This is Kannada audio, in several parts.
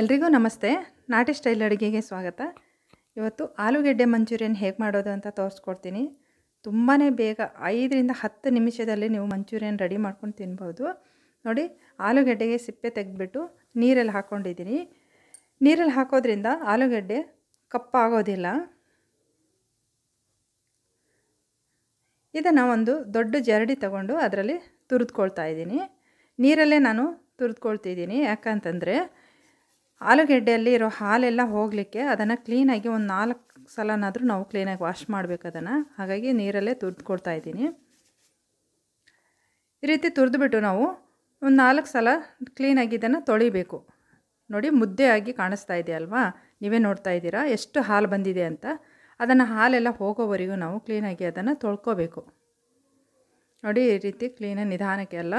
ಎಲ್ರಿಗೂ ನಮಸ್ತೆ ನಾಟಿ ಸ್ಟೈಲ್ ಅಡುಗೆಗೆ ಸ್ವಾಗತ ಇವತ್ತು ಆಲೂಗೆಡ್ಡೆ ಮಂಚೂರಿಯನ್ ಹೇಗೆ ಮಾಡೋದು ಅಂತ ತೋರಿಸ್ಕೊಡ್ತೀನಿ ತುಂಬಾ ಬೇಗ ಐದರಿಂದ ಹತ್ತು ನಿಮಿಷದಲ್ಲಿ ನೀವು ಮಂಚೂರಿಯನ್ ರೆಡಿ ಮಾಡ್ಕೊಂಡು ತಿನ್ಬೋದು ನೋಡಿ ಆಲೂಗೆಡ್ಡೆಗೆ ಸಿಪ್ಪೆ ತೆಗೆದ್ಬಿಟ್ಟು ನೀರಲ್ಲಿ ಹಾಕ್ಕೊಂಡಿದ್ದೀನಿ ನೀರಲ್ಲಿ ಹಾಕೋದ್ರಿಂದ ಆಲೂಗೆಡ್ಡೆ ಕಪ್ಪಾಗೋದಿಲ್ಲ ಇದನ್ನು ಒಂದು ದೊಡ್ಡ ಜರಡಿ ತಗೊಂಡು ಅದರಲ್ಲಿ ತುರಿದುಕೊಳ್ತಾ ಇದ್ದೀನಿ ನೀರಲ್ಲೇ ನಾನು ತುರಿದ್ಕೊಳ್ತಿದ್ದೀನಿ ಯಾಕಂತಂದರೆ ಆಲೂಗೆಡ್ಡೆಯಲ್ಲಿ ಇರೋ ಹಾಲೆಲ್ಲ ಹೋಗಲಿಕ್ಕೆ ಅದನ್ನು ಕ್ಲೀನಾಗಿ ಒಂದು ನಾಲ್ಕು ಸಲನಾದರೂ ನಾವು ಕ್ಲೀನಾಗಿ ವಾಶ್ ಮಾಡಬೇಕು ಅದನ್ನು ಹಾಗಾಗಿ ನೀರಲ್ಲೇ ತುರ್ದು ಕೊಡ್ತಾಯಿದ್ದೀನಿ ಈ ರೀತಿ ತುರಿದುಬಿಟ್ಟು ನಾವು ಒಂದು ನಾಲ್ಕು ಸಲ ಕ್ಲೀನಾಗಿ ಇದನ್ನು ತೊಳಿಬೇಕು ನೋಡಿ ಮುದ್ದೆಯಾಗಿ ಕಾಣಿಸ್ತಾ ಇದೆಯಲ್ವಾ ನೀವೇ ನೋಡ್ತಾ ಇದ್ದೀರಾ ಎಷ್ಟು ಹಾಲು ಬಂದಿದೆ ಅಂತ ಅದನ್ನು ಹಾಲೆಲ್ಲ ಹೋಗೋವರೆಗೂ ನಾವು ಕ್ಲೀನಾಗಿ ಅದನ್ನು ತೊಳ್ಕೊಬೇಕು ನೋಡಿ ಈ ರೀತಿ ಕ್ಲೀನಾಗಿ ನಿಧಾನಕ್ಕೆ ಎಲ್ಲ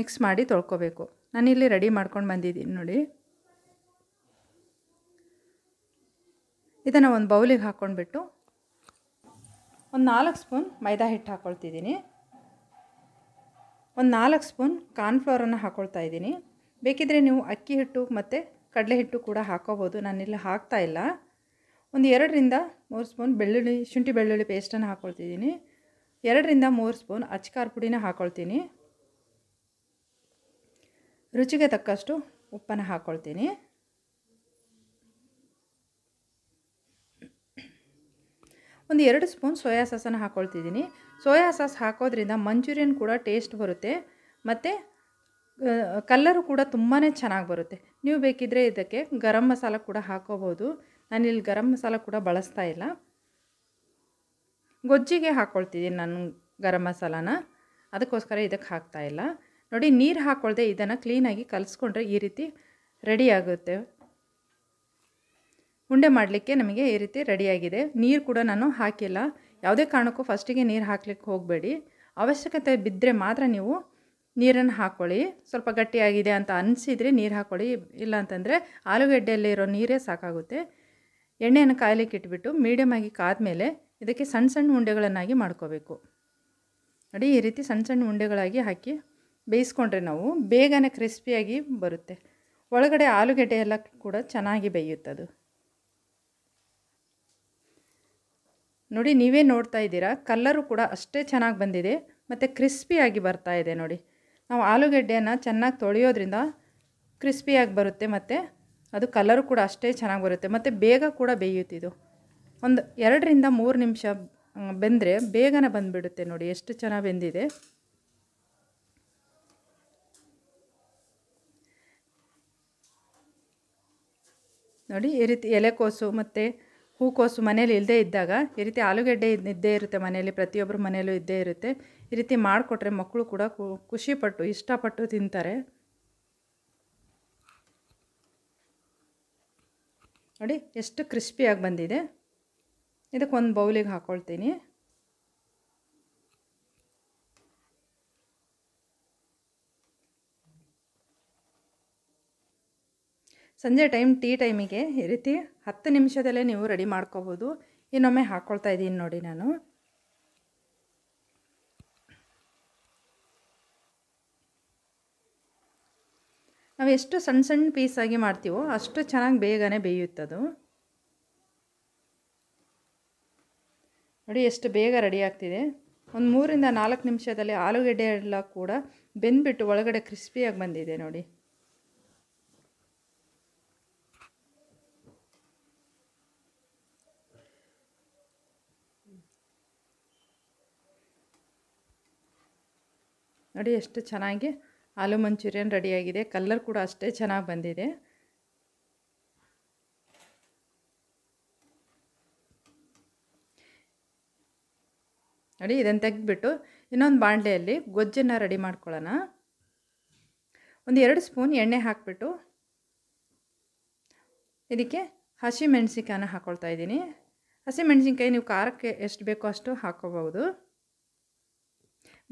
ಮಿಕ್ಸ್ ಮಾಡಿ ತೊಳ್ಕೊಬೇಕು ನಾನಿಲ್ಲಿ ರೆಡಿ ಮಾಡ್ಕೊಂಡು ಬಂದಿದ್ದೀನಿ ನೋಡಿ ಇದನ್ನು ಒಂದು ಬೌಲಿಗೆ ಹಾಕ್ಕೊಂಡ್ಬಿಟ್ಟು ಒಂದು ನಾಲ್ಕು ಸ್ಪೂನ್ ಮೈದಾ ಹಿಟ್ಟು ಹಾಕ್ಕೊಳ್ತಿದ್ದೀನಿ ಒಂದು ನಾಲ್ಕು ಸ್ಪೂನ್ ಕಾರ್ನ್ಫ್ಲವರನ್ನು ಹಾಕ್ಕೊಳ್ತಾ ಇದ್ದೀನಿ ಬೇಕಿದ್ದರೆ ನೀವು ಅಕ್ಕಿ ಹಿಟ್ಟು ಮತ್ತು ಕಡಲೆ ಹಿಟ್ಟು ಕೂಡ ಹಾಕೋಬೋದು ನಾನಿಲ್ಲಿ ಇಲ್ಲ ಒಂದು ಎರಡರಿಂದ ಮೂರು ಸ್ಪೂನ್ ಬೆಳ್ಳುಳ್ಳಿ ಶುಂಠಿ ಬೆಳ್ಳುಳ್ಳಿ ಪೇಸ್ಟನ್ನು ಹಾಕ್ಕೊಳ್ತಿದ್ದೀನಿ ಎರಡರಿಂದ ಮೂರು ಸ್ಪೂನ್ ಅಚ್ಕಾರ ಪುಡಿನ ಹಾಕ್ಕೊಳ್ತೀನಿ ರುಚಿಗೆ ತಕ್ಕಷ್ಟು ಉಪ್ಪನ್ನು ಹಾಕ್ಕೊಳ್ತೀನಿ ಒಂದು ಎರಡು ಸ್ಪೂನ್ ಸೋಯಾ ಸಾಸನ್ನು ಹಾಕ್ಕೊಳ್ತಿದ್ದೀನಿ ಸೋಯಾ ಸಾಸ್ ಹಾಕೋದ್ರಿಂದ ಮಂಚೂರಿಯನ್ ಕೂಡ ಟೇಸ್ಟ್ ಬರುತ್ತೆ ಮತ್ತು ಕಲ್ಲರು ಕೂಡ ತುಂಬಾ ಚೆನ್ನಾಗಿ ಬರುತ್ತೆ ನೀವು ಬೇಕಿದ್ದರೆ ಇದಕ್ಕೆ ಗರಂ ಮಸಾಲ ಕೂಡ ಹಾಕೋಬೋದು ನಾನಿಲ್ಲಿ ಗರಂ ಮಸಾಲ ಕೂಡ ಬಳಸ್ತಾ ಇಲ್ಲ ಗೊಜ್ಜಿಗೆ ಹಾಕ್ಕೊಳ್ತಿದ್ದೀನಿ ನಾನು ಗರಂ ಮಸಾಲಾನ ಅದಕ್ಕೋಸ್ಕರ ಇದಕ್ಕೆ ಹಾಕ್ತಾ ಇಲ್ಲ ನೋಡಿ ನೀರು ಹಾಕ್ಕೊಳ್ದೆ ಇದನ್ನು ಕ್ಲೀನಾಗಿ ಕಲಿಸ್ಕೊಂಡ್ರೆ ಈ ರೀತಿ ರೆಡಿ ಆಗುತ್ತೆ ಉಂಡೆ ಮಾಡಲಿಕ್ಕೆ ನಮಗೆ ಈ ರೀತಿ ರೆಡಿಯಾಗಿದೆ ನೀರು ಕೂಡ ನಾನು ಹಾಕಿಲ್ಲ ಯಾವುದೇ ಕಾರಣಕ್ಕೂ ಫಸ್ಟಿಗೆ ನೀರು ಹಾಕ್ಲಿಕ್ಕೆ ಹೋಗಬೇಡಿ ಅವಶ್ಯಕತೆ ಬಿದ್ದರೆ ಮಾತ್ರ ನೀವು ನೀರನ್ನು ಹಾಕ್ಕೊಳ್ಳಿ ಸ್ವಲ್ಪ ಗಟ್ಟಿಯಾಗಿದೆ ಅಂತ ಅನಿಸಿದರೆ ನೀರು ಹಾಕ್ಕೊಳ್ಳಿ ಇಲ್ಲ ಅಂತಂದರೆ ಆಲೂಗಡ್ಡೆಯಲ್ಲಿ ಇರೋ ನೀರೇ ಸಾಕಾಗುತ್ತೆ ಎಣ್ಣೆಯನ್ನು ಕಾಯಲಿಕ್ಕೆ ಇಟ್ಬಿಟ್ಟು ಮೀಡಿಯಮ್ ಆಗಿ ಕಾದ್ಮೇಲೆ ಇದಕ್ಕೆ ಸಣ್ಣ ಸಣ್ಣ ಉಂಡೆಗಳನ್ನಾಗಿ ಮಾಡ್ಕೋಬೇಕು ನೋಡಿ ಈ ರೀತಿ ಸಣ್ಣ ಸಣ್ಣ ಉಂಡೆಗಳಾಗಿ ಹಾಕಿ ಬೇಯಿಸ್ಕೊಂಡ್ರೆ ನಾವು ಬೇಗನೆ ಕ್ರಿಸ್ಪಿಯಾಗಿ ಬರುತ್ತೆ ಒಳಗಡೆ ಆಲೂಗಡ್ಡೆ ಎಲ್ಲ ಕೂಡ ಚೆನ್ನಾಗಿ ಬೇಯುತ್ತದು ನೋಡಿ ನೀವೇ ನೋಡ್ತಾ ಇದ್ದೀರಾ ಕಲ್ಲರು ಕೂಡ ಅಷ್ಟೇ ಚೆನ್ನಾಗಿ ಬಂದಿದೆ ಮತ್ತು ಕ್ರಿಸ್ಪಿಯಾಗಿ ಬರ್ತಾ ಇದೆ ನೋಡಿ ನಾವು ಆಲೂಗೆಡ್ಡೆಯನ್ನು ಚೆನ್ನಾಗಿ ತೊಳೆಯೋದ್ರಿಂದ ಕ್ರಿಸ್ಪಿಯಾಗಿ ಬರುತ್ತೆ ಮತ್ತು ಅದು ಕಲರು ಕೂಡ ಅಷ್ಟೇ ಚೆನ್ನಾಗಿ ಬರುತ್ತೆ ಮತ್ತು ಬೇಗ ಕೂಡ ಬೇಯುತ್ತಿದ್ದು ಒಂದು ಎರಡರಿಂದ ಮೂರು ನಿಮಿಷ ಬೆಂದರೆ ಬೇಗನೆ ಬಂದುಬಿಡುತ್ತೆ ನೋಡಿ ಎಷ್ಟು ಚೆನ್ನಾಗಿ ಬೆಂದಿದೆ ನೋಡಿ ಈ ರೀತಿ ಎಲೆಕೋಸು ಮತ್ತು ಹೂಕೋಸು ಮನೇಲಿ ಇಲ್ಲದೇ ಇದ್ದಾಗ ಈ ರೀತಿ ಆಲೂಗೆಡ್ಡೆ ಇದ್ದೇ ಇರುತ್ತೆ ಮನೆಯಲ್ಲಿ ಪ್ರತಿಯೊಬ್ಬರ ಮನೆಯಲ್ಲೂ ಇದ್ದೇ ಇರುತ್ತೆ ಈ ರೀತಿ ಮಾಡಿಕೊಟ್ರೆ ಮಕ್ಕಳು ಕೂಡ ಖುಷಿಪಟ್ಟು ಇಷ್ಟಪಟ್ಟು ತಿಂತಾರೆ ನೋಡಿ ಎಷ್ಟು ಕ್ರಿಸ್ಪಿಯಾಗಿ ಬಂದಿದೆ ಇದಕ್ಕೊಂದು ಬೌಲಿಗೆ ಹಾಕ್ಕೊಳ್ತೀನಿ ಸಂಜೆ ಟೈಮ್ ಟೀ ಟೈಮಿಗೆ ಈ ರೀತಿ ಹತ್ತು ನಿಮಿಷದಲ್ಲೇ ನೀವು ರೆಡಿ ಮಾಡ್ಕೋಬೋದು ಇನ್ನೊಮ್ಮೆ ಹಾಕ್ಕೊಳ್ತಾ ಇದ್ದೀನಿ ನೋಡಿ ನಾನು ನಾವು ಎಷ್ಟು ಸಣ್ಣ ಸಣ್ಣ ಪೀಸಾಗಿ ಮಾಡ್ತೀವೋ ಅಷ್ಟು ಚೆನ್ನಾಗಿ ಬೇಗನೆ ಬೇಯುತ್ತದು ನೋಡಿ ಎಷ್ಟು ಬೇಗ ರೆಡಿ ಆಗ್ತಿದೆ ಒಂದು ಮೂರಿಂದ ನಾಲ್ಕು ನಿಮಿಷದಲ್ಲಿ ಆಲೂಗಡ್ಡೆ ಎಲ್ಲ ಕೂಡ ಬೆಂದ್ಬಿಟ್ಟು ಒಳಗಡೆ ಕ್ರಿಸ್ಪಿಯಾಗಿ ಬಂದಿದೆ ನೋಡಿ ನೋಡಿ ಎಷ್ಟು ಚೆನ್ನಾಗಿ ಆಲೂ ಮಂಚೂರಿಯನ್ ರೆಡಿಯಾಗಿದೆ ಕಲ್ಲರ್ ಕೂಡ ಅಷ್ಟೇ ಚೆನ್ನಾಗಿ ಬಂದಿದೆ ನೋಡಿ ಇದನ್ನು ತೆಗೆದ್ಬಿಟ್ಟು ಇನ್ನೊಂದು ಬಾಣಲೆಯಲ್ಲಿ ಗೊಜ್ಜನ್ನು ರೆಡಿ ಮಾಡ್ಕೊಳ್ಳೋಣ ಒಂದು ಎರಡು ಸ್ಪೂನ್ ಎಣ್ಣೆ ಹಾಕಿಬಿಟ್ಟು ಇದಕ್ಕೆ ಹಸಿ ಹಾಕ್ಕೊಳ್ತಾ ಇದ್ದೀನಿ ಹಸಿ ನೀವು ಖಾರಕ್ಕೆ ಎಷ್ಟು ಬೇಕೋ ಅಷ್ಟು ಹಾಕ್ಕೋಬಹುದು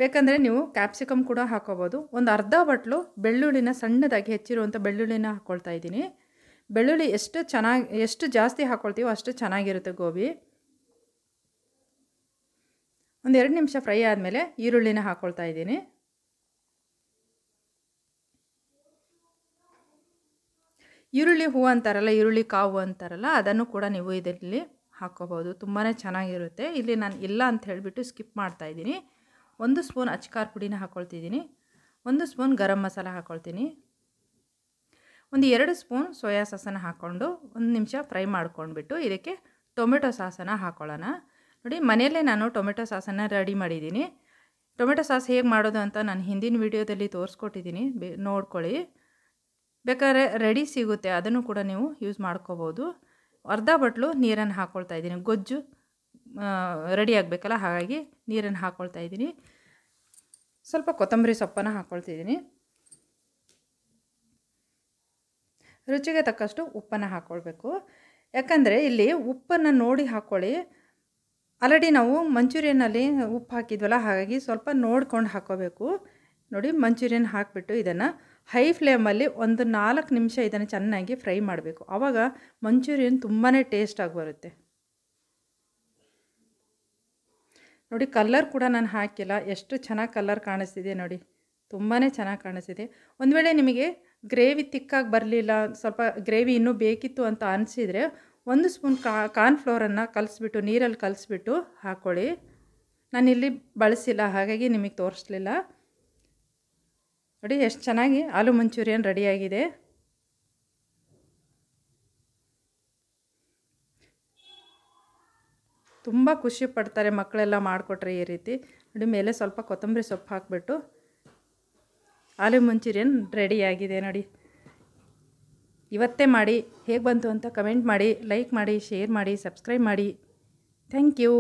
ಬೇಕಂದರೆ ನೀವು ಕ್ಯಾಪ್ಸಿಕಮ್ ಕೂಡ ಹಾಕೋಬೋದು ಒಂದು ಅರ್ಧ ಬಟ್ಲು ಬೆಳ್ಳುಳ್ಳಿನ ಸಣ್ಣದಾಗಿ ಹೆಚ್ಚಿರುವಂಥ ಬೆಳ್ಳುಳ್ಳಿನ ಹಾಕ್ಕೊಳ್ತಾ ಇದ್ದೀನಿ ಬೆಳ್ಳುಳ್ಳಿ ಎಷ್ಟು ಚೆನ್ನಾಗಿ ಎಷ್ಟು ಜಾಸ್ತಿ ಹಾಕ್ಕೊಳ್ತೀವೋ ಅಷ್ಟು ಚೆನ್ನಾಗಿರುತ್ತೆ ಗೋಬಿ ಒಂದು ಎರಡು ನಿಮಿಷ ಫ್ರೈ ಆದಮೇಲೆ ಈರುಳ್ಳಿನ ಹಾಕ್ಕೊಳ್ತಾ ಇದ್ದೀನಿ ಈರುಳ್ಳಿ ಹೂವು ಅಂತಾರಲ್ಲ ಈರುಳ್ಳಿ ಕಾವು ಅಂತಾರಲ್ಲ ಅದನ್ನು ಕೂಡ ನೀವು ಇದರಲ್ಲಿ ಹಾಕ್ಕೋಬೋದು ತುಂಬಾ ಚೆನ್ನಾಗಿರುತ್ತೆ ಇಲ್ಲಿ ನಾನು ಇಲ್ಲ ಅಂತ ಹೇಳಿಬಿಟ್ಟು ಸ್ಕಿಪ್ ಮಾಡ್ತಾಯಿದ್ದೀನಿ ಒಂದು ಸ್ಪೂನ್ ಅಚ್ಕಾರ ಪುಡಿನ ಹಾಕ್ಕೊಳ್ತಿದ್ದೀನಿ ಒಂದು ಸ್ಪೂನ್ ಗರಂ ಮಸಾಲ ಹಾಕ್ಕೊಳ್ತೀನಿ ಒಂದು ಎರಡು ಸ್ಪೂನ್ ಸೋಯಾ ಸಾಸನ ಹಾಕ್ಕೊಂಡು ಒಂದು ನಿಮಿಷ ಫ್ರೈ ಮಾಡ್ಕೊಂಡ್ಬಿಟ್ಟು ಇದಕ್ಕೆ ಟೊಮೆಟೊ ಸಾಸನ ಹಾಕ್ಕೊಳ್ಳೋಣ ನೋಡಿ ಮನೆಯಲ್ಲೇ ನಾನು ಟೊಮೆಟೊ ಸಾಸನ್ನು ರೆಡಿ ಮಾಡಿದ್ದೀನಿ ಟೊಮೆಟೊ ಸಾಸ್ ಹೇಗೆ ಮಾಡೋದು ಅಂತ ನಾನು ಹಿಂದಿನ ವೀಡಿಯೋದಲ್ಲಿ ತೋರಿಸ್ಕೊಟ್ಟಿದ್ದೀನಿ ನೋಡ್ಕೊಳ್ಳಿ ಬೇಕಾದ್ರೆ ರೆಡಿ ಸಿಗುತ್ತೆ ಅದನ್ನು ಕೂಡ ನೀವು ಯೂಸ್ ಮಾಡ್ಕೋಬೋದು ಅರ್ಧ ಬಟ್ಲು ನೀರನ್ನು ಹಾಕ್ಕೊಳ್ತಾ ಇದ್ದೀನಿ ಗೊಜ್ಜು ರೆಡಿ ಆಗಬೇಕಲ್ಲ ಹಾಗಾಗಿ ನೀರನ್ನು ಹಾಕ್ಕೊಳ್ತಾ ಇದ್ದೀನಿ ಸ್ವಲ್ಪ ಕೊತ್ತಂಬರಿ ಸೊಪ್ಪನ್ನು ಹಾಕ್ಕೊಳ್ತಿದ್ದೀನಿ ರುಚಿಗೆ ತಕ್ಕಷ್ಟು ಉಪ್ಪನ್ನು ಹಾಕ್ಕೊಳ್ಬೇಕು ಯಾಕಂದರೆ ಇಲ್ಲಿ ಉಪ್ಪನ್ನು ನೋಡಿ ಹಾಕ್ಕೊಳ್ಳಿ ಆಲ್ರೆಡಿ ನಾವು ಮಂಚೂರಿಯನ್ನಲ್ಲಿ ಉಪ್ಪು ಹಾಕಿದ್ವಲ್ಲ ಹಾಗಾಗಿ ಸ್ವಲ್ಪ ನೋಡ್ಕೊಂಡು ಹಾಕ್ಕೋಬೇಕು ನೋಡಿ ಮಂಚೂರಿಯನ್ ಹಾಕಿಬಿಟ್ಟು ಇದನ್ನು ಹೈ ಫ್ಲೇಮಲ್ಲಿ ಒಂದು ನಾಲ್ಕು ನಿಮಿಷ ಇದನ್ನು ಚೆನ್ನಾಗಿ ಫ್ರೈ ಮಾಡಬೇಕು ಆವಾಗ ಮಂಚೂರಿಯನ್ ತುಂಬಾ ಟೇಸ್ಟಾಗಿ ಬರುತ್ತೆ ನೋಡಿ ಕಲ್ಲರ್ ಕೂಡ ನಾನು ಹಾಕಿಲ್ಲ ಎಷ್ಟು ಚೆನ್ನಾಗಿ ಕಲ್ಲರ್ ಕಾಣಿಸ್ತಿದೆ ನೋಡಿ ತುಂಬಾ ಚೆನ್ನಾಗಿ ಕಾಣಿಸ್ತಿದೆ ಒಂದು ವೇಳೆ ನಿಮಗೆ ಗ್ರೇವಿ ತಿಕ್ಕಾಗಿ ಬರಲಿಲ್ಲ ಸ್ವಲ್ಪ ಗ್ರೇವಿ ಇನ್ನೂ ಬೇಕಿತ್ತು ಅಂತ ಅನಿಸಿದರೆ ಒಂದು ಸ್ಪೂನ್ ಕಾ ಕಾರ್ನ್ಫ್ಲೋರನ್ನು ಕಲಿಸ್ಬಿಟ್ಟು ನೀರಲ್ಲಿ ಕಲಿಸ್ಬಿಟ್ಟು ಹಾಕ್ಕೊಳ್ಳಿ ನಾನಿಲ್ಲಿ ಬಳಸಿಲ್ಲ ಹಾಗಾಗಿ ನಿಮಗೆ ತೋರಿಸ್ಲಿಲ್ಲ ನೋಡಿ ಎಷ್ಟು ಚೆನ್ನಾಗಿ ಆಲೂ ಮಂಚೂರಿಯನ್ ರೆಡಿಯಾಗಿದೆ ತುಂಬ ಖುಷಿ ಪಡ್ತಾರೆ ಮಕ್ಕಳೆಲ್ಲ ಮಾಡಿಕೊಟ್ರೆ ಈ ರೀತಿ ನೋಡಿ ಮೇಲೆ ಸ್ವಲ್ಪ ಕೊತ್ತಂಬರಿ ಸೊಪ್ಪು ಹಾಕಿಬಿಟ್ಟು ಆಲೂ ಮಂಚೂರಿಯನ್ ರೆಡಿಯಾಗಿದೆ ನೋಡಿ ಇವತ್ತೇ ಮಾಡಿ ಹೇಗೆ ಬಂತು ಅಂತ ಕಮೆಂಟ್ ಮಾಡಿ ಲೈಕ್ ಮಾಡಿ ಶೇರ್ ಮಾಡಿ ಸಬ್ಸ್ಕ್ರೈಬ್ ಮಾಡಿ ಥ್ಯಾಂಕ್ ಯು